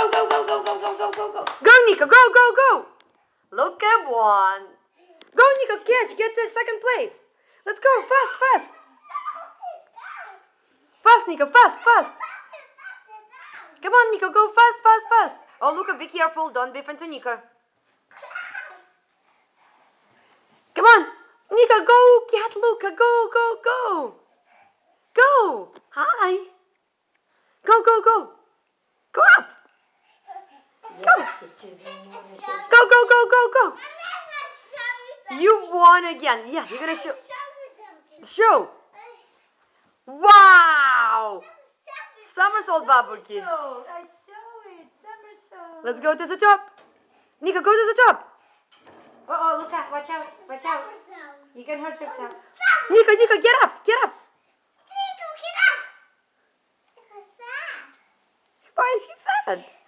go, go, go, go, go, go, go, go, go. Go, Nico, go, go, go. Look at one. Go, Nico, catch, get to second place. Let's go, fast, fast. Fast, Nico, fast, fast. Come on, Nico, go fast, fast, fast. Oh, Luca, be careful, don't be friend Nico. Come on, Nico, go get Luca, go, go, go. Go. Hi. Go, go, go. Go, go, go, go, go. You won again. Yeah, you're going to show. Show. Wow. Somersault bubble Somersault. Let's go to the top. Nico, go to the top. Uh oh, look out. Watch out. Watch out. You can hurt yourself. Nico, Nico, get up. Get up. Nico, get up. Why is he sad?